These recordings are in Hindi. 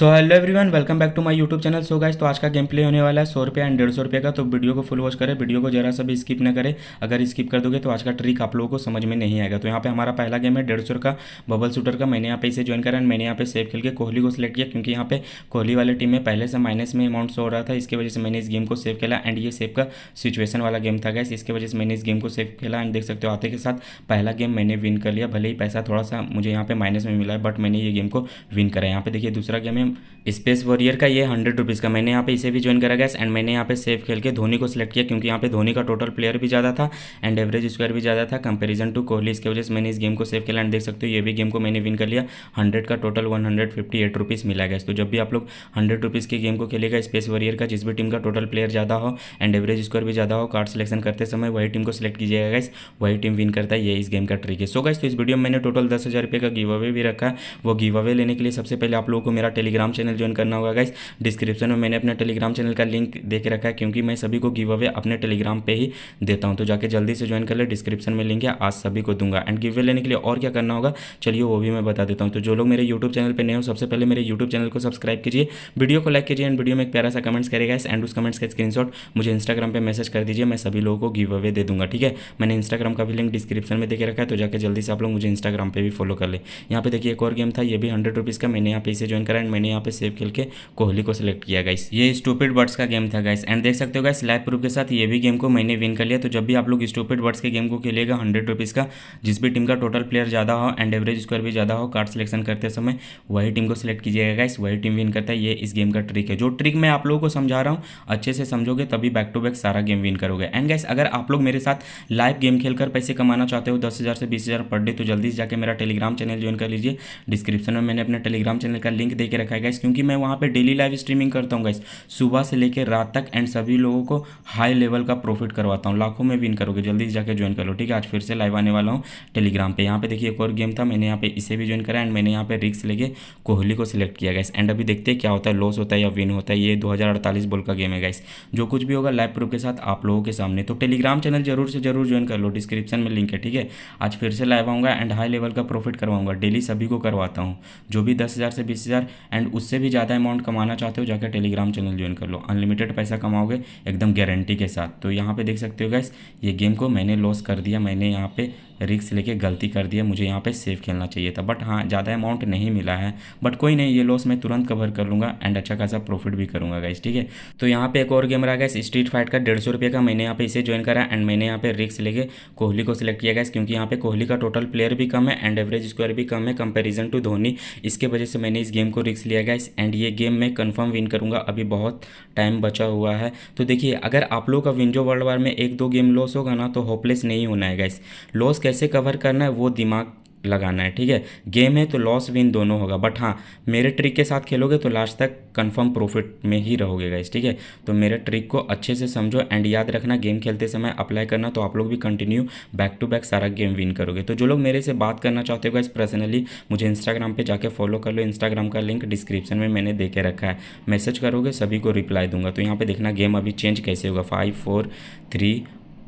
so hello everyone welcome back to my YouTube channel so guys तो आज का गेम प्ले होने वाला है सौ रुपया एंड डेढ़ सौ रुपये का तो वीडियो को फुल वॉच करें वीडियो को जरा सा भी स्किप ना करें अगर स्किप कर दोगे तो आज का ट्रिक आप लोगों को समझ में नहीं आएगा तो यहाँ पे हमारा पहला गेम है डेढ़ सौ का बबल शूटर का मैंने यहाँ पे इसे ज्वाइन करा एंड मैंने यहाँ पे सेव खेल के कोहली को सिलेक्ट किया क्योंकि यहाँ पे कोहली वाले टीम में पहले से माइनस में अमाउंट सो हो रहा था इसकी वजह से मैंने इस गेम को सेव खेला एंड ये सेफ का सिचुएशन वाला गेम था गैस इसकी वजह से मैंने इस गेम को सेव खेला एंड देख सकते हो आते के साथ पहला गेम मैंने विन कर लिया भले ही पैसा थोड़ा सा मुझे यहाँ पे माइनस में मिला है बट मैंने ये गेम को विन करा यहाँ पे देखिए दूसरा गेम है स्पेस वॉरियर का ये हंड्रेड रुपीज़ का मैंने यहाँ पे इसे भी ज्वाइन करा गया एंड मैंने यहाँ पे सेफ खेल के धोनी को सिलेक्ट किया क्योंकि यहाँ पे धोनी का टोटल प्लेयर भी ज़्यादा था एंड एवरेज स्क्वायर भी ज़्यादा था कंपैरिजन टू कोहली इसके वजह से मैंने इस गेम को सेव खेला एंड देख सकते हो ये भी गेम को मैंने विन कर लिया हंड्रेड का total one hundred fifty eight rupees मिला गया तो जब भी आप लोग हंड्रेड रुपीज़ के गेम को खेलेगा स्पेस वॉरियर का जिस भी टीम का टोटल प्लेयर ज़्यादा हो एंड एवरेज स्क्वायर भी ज़्यादा हो कार्ड सिलेक्शन करते समय वही टीम को सिलेक्ट कीजिएगा गैस वही टीम विन करता है ये इस गेम का ट्रिक है सो गैस तो इस वीडियो में मैंने टोटल दस हज़ार रुपये का गिव अवे भी रखा है वो गिव अवे लेने के लिए सबसे पहले आप लोगों को मेरा टेलीग्राम टेलीग्राम चैनल ज्वाइन करना होगा गाइस डिस्क्रिप्शन में मैंने अपना टेलीग्राम चैनल का लिंक दे के रखा है क्योंकि मैं सभी को गिव अवे अपने टेलीग्राम पर ही देता हूँ तो जाकर जल्दी से ज्वाइन कर ले डिस्क्रिप्शन में लिंक है आज सभी को दूंगा एंड गिव अवे लेने के लिए और क्या करना होगा चलिए वो भी मैं बता देता हूँ तो जो लोग मेरे यूट्यूब चैनल पर नए हो सबसे पहले मेरे यूट्यूब चैनल को सब्सक्राइब कीजिए वीडियो को लाइक कीजिए एंड वीडियो में एक प्यारा सा कमेंट्स करेगा एंड उस कमेंट्स का स्क्रीनशॉट मुझे इंस्टाग्राम पर मैसेज कर दीजिए मैं सभी लोगों को गिव अवे दे दूंगा ठीक है मैंने इंस्टाग्राम का भी लिंक डिस्क्रिप्शन में देखे रखा है तो जाकर जल्दी से आप लोग मुझे इंस्टाग्राम पर भी फॉलो कर ले यहाँ पे देखिए एक और गेम था ये भी हंड्रेड रुपीज़ का मैंने यहाँ पे इसे ज्वाइन करा एंड मैंने यहाँ पे सेव खेल के कोहली को सिलेक्ट किया गाइस ये स्टूपिड बर्ड्स का गेम था गाइस एंड देख सकते हो गाइस लाइव प्रूफ के साथ ये भी गेम को मैंने विन कर लिया तो जब भी आप लोग स्टूपिड बर्ड्स के गेम को खेलेगा हंड्रेड रुपीज़ का जिस भी टीम का टोटल प्लेयर ज़्यादा हो एंड एवरेज स्कोर भी ज़्यादा हो कार्ड सिलेक्शन करते समय वही टीम को सिलेक्ट कीजिएगा गाइस वही टीम विन करता है ये इस गेम का ट्रिक है जो ट्रिक मैं आप लोगों को समझा रहा हूँ अच्छे से समझोगे तभी बैक टू बैक सारा गेम विन करोगे एंड गाइस अगर आप लोग मेरे साथ लाइव गेम खेलकर पैसे कमाना चाहते हो दस हज़ार से बीस हज़ार पर डे तो जल्दी से जाकर मेरा टेलीग्राम चैनल ज्वाइन कर लीजिए डिस्क्रिप्शन में मैंने अपने टेलीग्राम चैनल का लिंक देकर रखा रखा है गाइस क्योंकि मैं वहाँ पे डेली लाइव स्ट्रीमिंग करता हूँ गाइस सुबह से लेकर रात तक एंड सभी लोगों को हाई लेवल का प्रॉफिट करवाता हूँ लाखों में विन करोगे जल्दी से जाकर ज्वाइन कर लो ठीक है आज फिर से लाइव आने वाला हूँ टेलीग्राम पर यहाँ पे देखिए एक और गेम था मैंने यहाँ पे इसे भी ज्वाइन करा एंड मैंने यहाँ पे रिक्स लेके कोहली को सिलेक्ट किया गया एंड अभी देखते हैं क्या होता है लॉस होता है या विन होता है ये दो बोल का गेम है गाइस जो कुछ भी होगा लाइव प्रूफ के साथ आप लोगों के सामने तो टेलीग्राम चैनल जरूर से जरूर ज्वाइन कर लो डिस्क्रिप्शन में लिंक है ठीक है आज फिर से लाइव आऊंगा एंड हाई लेवल का प्रॉफिट करवाऊंगा डेली सभी को करवाता हूँ जो भी दस हज़ार से बीस हज़ार एंड एंड उससे भी ज़्यादा अमाउंट कमाना चाहते हो जाकर टेलीग्राम चैनल ज्वाइन कर लो अनलिमिटेड पैसा कमाओगे एकदम गारंटी के साथ तो यहाँ पे देख सकते हो गैस ये गेम को मैंने लॉस कर दिया मैंने यहाँ पे रिक्स लेके गलती कर दिया मुझे यहाँ पे सेफ खेलना चाहिए था बट हाँ ज़्यादा अमाउंट नहीं मिला है बट कोई नहीं ये लॉस मैं तुरंत कवर कर लूँगा एंड अच्छा खासा प्रॉफिट भी करूँगा गैस ठीक है तो यहाँ पे एक और गेम रहा गैस स्ट्रीट फाइट का डेढ़ सौ रुपये का मैंने यहाँ पे इसे ज्वाइन करा एंड मैंने यहाँ पे रिक्स लेके कोहली को सिलेक्ट किया गैस क्योंकि यहाँ पे कोहली का टोटल प्लेयर भी कम है एंड एवरेज स्क्वायर भी कम है कंपेरिजन टू धोनी इसके वजह से मैंने इस गेम को रिक्स लिया गया एंड ये गेम मैं कंफर्म विन करूँगा अभी बहुत टाइम बचा हुआ है तो देखिए अगर आप लोगों का विंजो वर्ल्ड वार में एक दो गेम लॉस होगा ना तो होपलेस नहीं होना है गैस लॉस कैसे कवर करना है वो दिमाग लगाना है ठीक है गेम है तो लॉस विन दोनों होगा बट हाँ मेरे ट्रिक के साथ खेलोगे तो लास्ट तक कंफर्म प्रॉफिट में ही रहोगे गाइस ठीक है तो मेरे ट्रिक को अच्छे से समझो एंड याद रखना गेम खेलते समय अप्लाई करना तो आप लोग भी कंटिन्यू बैक टू बैक सारा गेम विन करोगे तो जो लोग मेरे से बात करना चाहते हो गाइस पर्सनली मुझे इंस्टाग्राम पर जाके फॉलो कर लो इंस्टाग्राम का लिंक डिस्क्रिप्शन में मैंने दे के रखा है मैसेज करोगे सभी को रिप्लाई दूंगा तो यहाँ पर देखना गेम अभी चेंज कैसे होगा five four three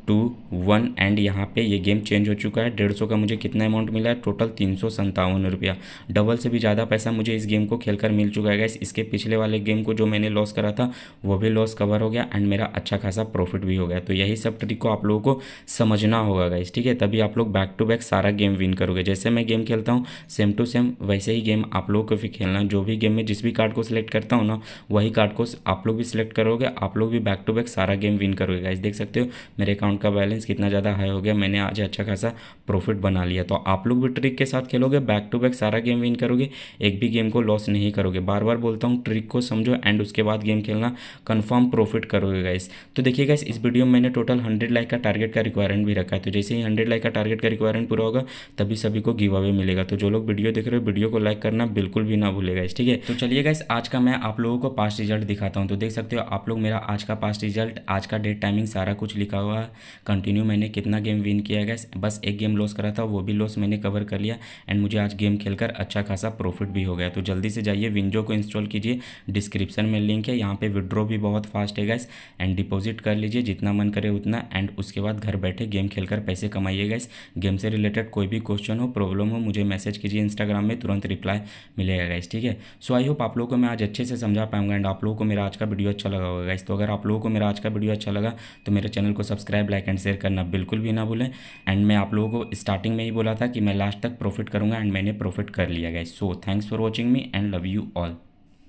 two one and यहाँ पे ये गेम चेंज हो चुका है डेढ़ सौ का मुझे कितना अमाउंट मिला है टोटल तीन सौ संतावन रुपया डबल से भी ज़्यादा पैसा मुझे इस गेम को खेलकर मिल चुका है गैस इसके पिछले वाले गेम को जो मैंने लॉस करा था वो भी लॉस कवर हो गया एंड मेरा अच्छा खासा प्रॉफिट भी हो गया तो यही सब ट्रिक को आप लोगों को समझना होगा गैस ठीक है तभी आप लोग बैक टू बैक सारा गेम विन करोगे जैसे मैं गेम खेलता हूँ सेम टू सेम वैसे ही गेम आप लोगों को भी खेलना जो भी गेम में जिस भी कार्ड को सिलेक्ट करता हूँ ना वही कार्ड को आप लोग भी सिलेक्ट करोगे आप लोग भी बैक टू बैक सारा गेम विन करोगे गैस देख सकते हो मेरे अकाउंट अकाउंट का बैलेंस कितना ज़्यादा हाई हो गया मैंने आज अच्छा खासा प्रॉफिट बना लिया तो आप लोग भी ट्रिक के साथ खेलोगे बैक टू बैक सारा गेम विन करोगे एक भी गेम को लॉस नहीं करोगे बार बार बोलता हूँ ट्रिक को समझो एंड उसके बाद गेम खेलना कन्फर्म प्रॉफिट करोगे गाइस तो देखिए गाइस इस वीडियो में मैंने टोटल हंड्रेड लाइक का टारगेट का रिक्वायरमेंट भी रखा है तो जैसे ही हंड्रेड लाइक का टारगेट का रिक्वायरमेंट पूरा होगा तभी सभी को गिव अवे मिलेगा तो जो लोग वीडियो देख रहे हो वीडियो को लाइक करना बिल्कुल भी ना भूलेगा ठीक है तो चलिए गाइस आज का मैं आप लोगों को पास्ट रिजल्ट दिखाता हूँ तो देख सकते हो आप लोग मेरा आज का पास्ट रिजल्ट आज का डेट टाइमिंग सारा कुछ लिखा हुआ है कंटिन्यू मैंने कितना गेम विन किया गया बस एक गेम लॉस करा था वो भी लॉस मैंने कवर कर लिया एंड मुझे आज गेम खेलकर अच्छा खासा प्रॉफिट भी हो गया तो जल्दी से जाइए विंजो को इंस्टॉल कीजिए डिस्क्रिप्शन में लिंक है यहाँ पर विड्रॉ भी बहुत फास्ट है गैस एंड डिपॉजिट कर लीजिए जितना मन करे उतना एंड उसके बाद घर बैठे गेम खेलकर पैसे कमाइए गैस गेम से रिलेटेड कोई भी क्वेश्चन हो प्रॉब्लम हो मुझे मैसेज कीजिए इंस्टाग्राम में तुरंत रिप्लाई मिलेगा गैस ठीक है सो आई होप आप लोगों को मैं आज अच्छे से समझा पाऊंगा एंड आप लोगों को मेरा आज का वीडियो अच्छा लगा होगा गैस तो अगर आप लोगों को मेरा आज का वीडियो अच्छा लगा तो मेरे चैनल को सब्सक्राइब लाइक एंड शेयर करना बिल्कुल भी ना भूलें एंड मैं आप लोगों को स्टार्टिंग में ही बोला था कि मैं लास्ट तक प्रॉफिट करूंगा एंड मैंने प्रॉफिट कर लिया गया so thanks for watching me and love you all